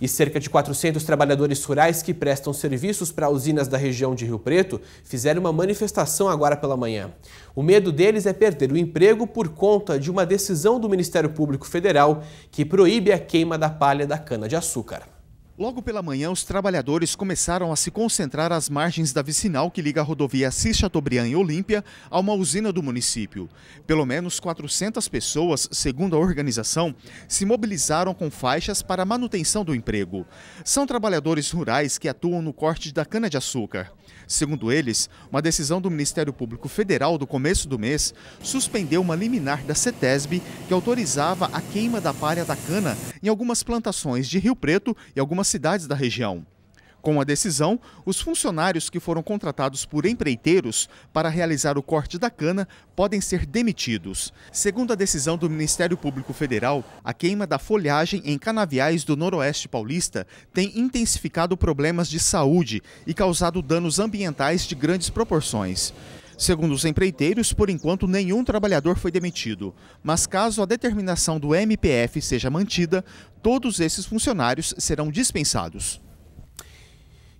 E cerca de 400 trabalhadores rurais que prestam serviços para usinas da região de Rio Preto fizeram uma manifestação agora pela manhã. O medo deles é perder o emprego por conta de uma decisão do Ministério Público Federal que proíbe a queima da palha da cana-de-açúcar. Logo pela manhã, os trabalhadores começaram a se concentrar às margens da vicinal que liga a rodovia Assis Chateaubriand e Olímpia a uma usina do município. Pelo menos 400 pessoas, segundo a organização, se mobilizaram com faixas para a manutenção do emprego. São trabalhadores rurais que atuam no corte da cana-de-açúcar. Segundo eles, uma decisão do Ministério Público Federal do começo do mês suspendeu uma liminar da CETESB que autorizava a queima da palha da cana em algumas plantações de Rio Preto e algumas cidades da região. Com a decisão, os funcionários que foram contratados por empreiteiros para realizar o corte da cana podem ser demitidos. Segundo a decisão do Ministério Público Federal, a queima da folhagem em canaviais do Noroeste Paulista tem intensificado problemas de saúde e causado danos ambientais de grandes proporções. Segundo os empreiteiros, por enquanto nenhum trabalhador foi demitido, mas caso a determinação do MPF seja mantida, todos esses funcionários serão dispensados.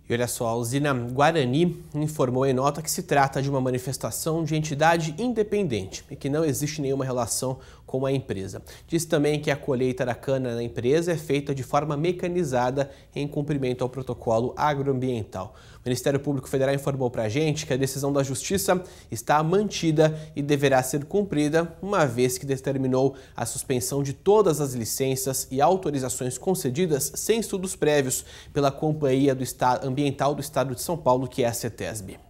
E olha só, a usina Guarani informou em nota que se trata de uma manifestação de entidade independente e que não existe nenhuma relação com a empresa. Diz também que a colheita da cana na empresa é feita de forma mecanizada em cumprimento ao protocolo agroambiental. O Ministério Público Federal informou para a gente que a decisão da Justiça está mantida e deverá ser cumprida, uma vez que determinou a suspensão de todas as licenças e autorizações concedidas sem estudos prévios pela Companhia do Estado Ambiental do Estado de São Paulo, que é a CETESB.